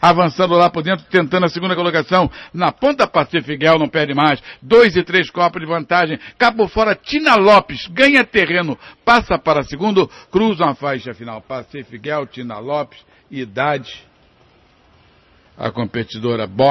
avançando lá por dentro, tentando a segunda colocação. Na ponta, Patrícia Figuel não perde mais. Dois e três copos de vantagem. Cabo fora, Tina Lopes ganha terreno, passa para segundo, Cruza a faixa final. Patrícia Figuel, Tina Lopes, idade. A competidora bota.